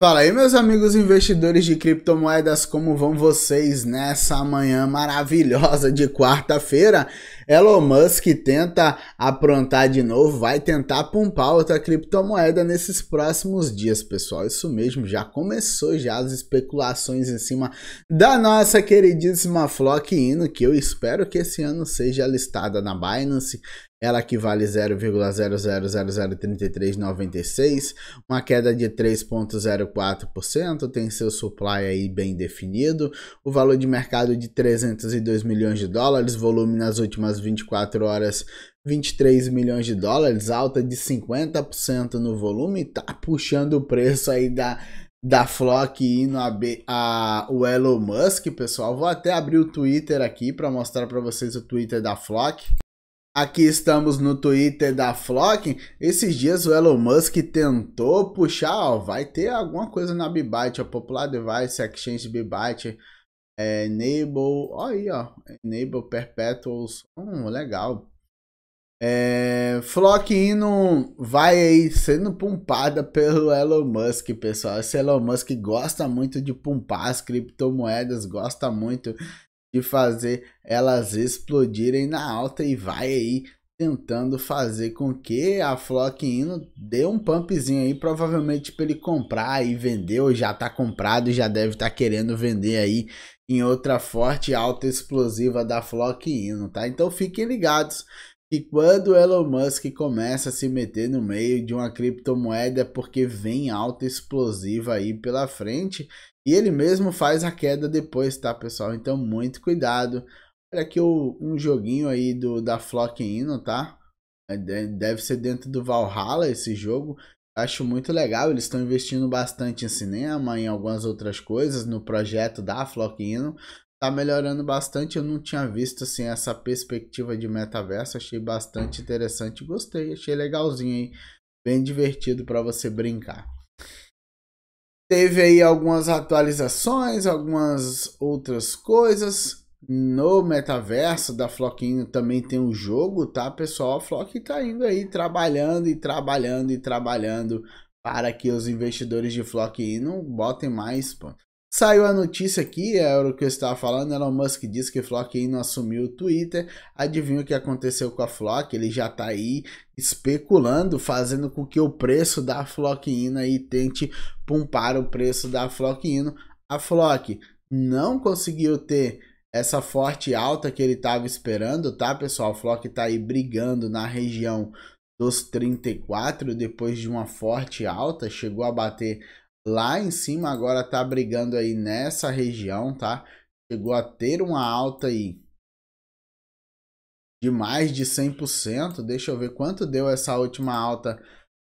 Fala aí, meus amigos investidores de criptomoedas, como vão vocês nessa manhã maravilhosa de quarta-feira? Elon Musk tenta aprontar de novo, vai tentar pumpar outra criptomoeda nesses próximos dias, pessoal. Isso mesmo, já começou já as especulações em cima da nossa queridíssima Flock Inu, que eu espero que esse ano seja listada na Binance ela que vale 0,00003396, uma queda de 3,04%, tem seu supply aí bem definido, o valor de mercado de 302 milhões de dólares, volume nas últimas 24 horas 23 milhões de dólares, alta de 50% no volume, tá puxando o preço aí da da Flock indo a, a, o Elon Musk, pessoal. Vou até abrir o Twitter aqui para mostrar para vocês o Twitter da Flock. Aqui estamos no Twitter da Flock. Esses dias o Elon Musk tentou puxar, ó, vai ter alguma coisa na Bibite, a Popular Device, Exchange Bibite, é, Enable, ó aí, ó, Enable Perpetuals, hum, legal. É, Flock indo, vai aí sendo pumpada pelo Elon Musk, pessoal. Esse Elon Musk gosta muito de pumpar as criptomoedas, gosta muito de fazer elas explodirem na alta e vai aí tentando fazer com que a Flock Ino dê um pumpzinho aí, provavelmente para ele comprar e vender, ou já está comprado e já deve estar tá querendo vender aí em outra forte alta explosiva da Flock Ino, tá? Então fiquem ligados que quando Elon Musk começa a se meter no meio de uma criptomoeda é porque vem alta explosiva aí pela frente e ele mesmo faz a queda depois, tá pessoal? Então muito cuidado. Olha aqui o, um joguinho aí do da Flock Inno, tá? É, deve ser dentro do Valhalla esse jogo. Acho muito legal, eles estão investindo bastante em cinema, em algumas outras coisas, no projeto da Flock Inno tá melhorando bastante. Eu não tinha visto assim essa perspectiva de metaverso, achei bastante interessante, gostei, achei legalzinho aí, bem divertido para você brincar. Teve aí algumas atualizações, algumas outras coisas no metaverso da Floquinho também tem um jogo, tá, pessoal? A Flock tá indo aí trabalhando e trabalhando e trabalhando para que os investidores de Flock não botem mais, pô Saiu a notícia aqui, era o que eu estava falando, Elon Musk disse que Flock ainda assumiu o Twitter. Adivinha o que aconteceu com a Flock? Ele já está aí especulando, fazendo com que o preço da Flock Ino aí tente pumpar o preço da Flock Ino. A Flock não conseguiu ter essa forte alta que ele estava esperando, tá, pessoal? A Flock está aí brigando na região dos 34 depois de uma forte alta, chegou a bater Lá em cima agora tá brigando aí nessa região, tá? Chegou a ter uma alta aí de mais de 100%. Deixa eu ver quanto deu essa última alta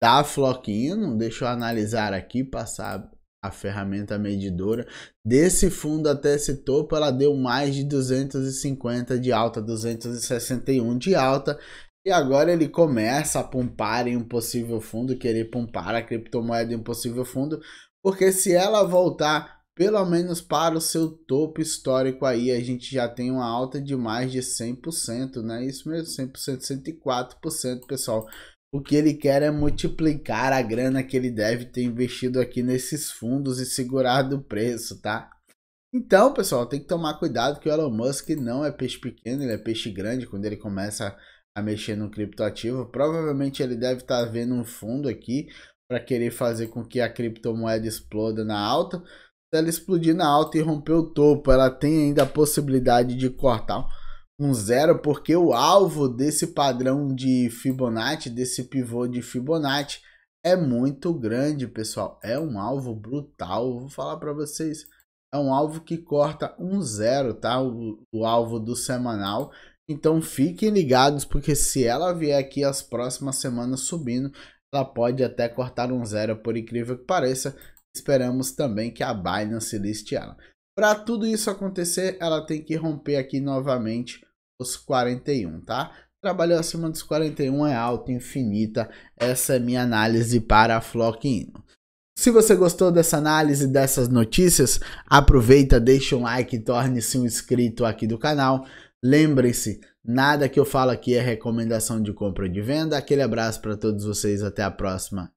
da Floquinho. Deixa eu analisar aqui, passar a ferramenta medidora. Desse fundo até esse topo, ela deu mais de 250 de alta, 261 de alta. E agora ele começa a pumpar em um possível fundo, querer pumpar a criptomoeda em um possível fundo, porque se ela voltar pelo menos para o seu topo histórico aí, a gente já tem uma alta de mais de 100%, né? Isso mesmo, 100%, 104%, pessoal. O que ele quer é multiplicar a grana que ele deve ter investido aqui nesses fundos e segurar do preço, tá? Então, pessoal, tem que tomar cuidado que o Elon Musk não é peixe pequeno, ele é peixe grande. Quando ele começa a mexer no criptoativo. Provavelmente ele deve estar tá vendo um fundo aqui para querer fazer com que a criptomoeda exploda na alta. Se ela explodir na alta e romper o topo, ela tem ainda a possibilidade de cortar um zero, porque o alvo desse padrão de Fibonacci, desse pivô de Fibonacci, é muito grande, pessoal. É um alvo brutal. Vou falar para vocês. É um alvo que corta um zero, tá? O, o alvo do semanal então fiquem ligados, porque se ela vier aqui as próximas semanas subindo, ela pode até cortar um zero, por incrível que pareça. Esperamos também que a Binance liste ela. Para tudo isso acontecer, ela tem que romper aqui novamente os 41, tá? Trabalhou acima dos 41 é alta, infinita. Essa é minha análise para a Flock Se você gostou dessa análise dessas notícias, aproveita, deixa um like, torne-se um inscrito aqui do canal. Lembre-se, nada que eu falo aqui é recomendação de compra ou de venda. Aquele abraço para todos vocês, até a próxima.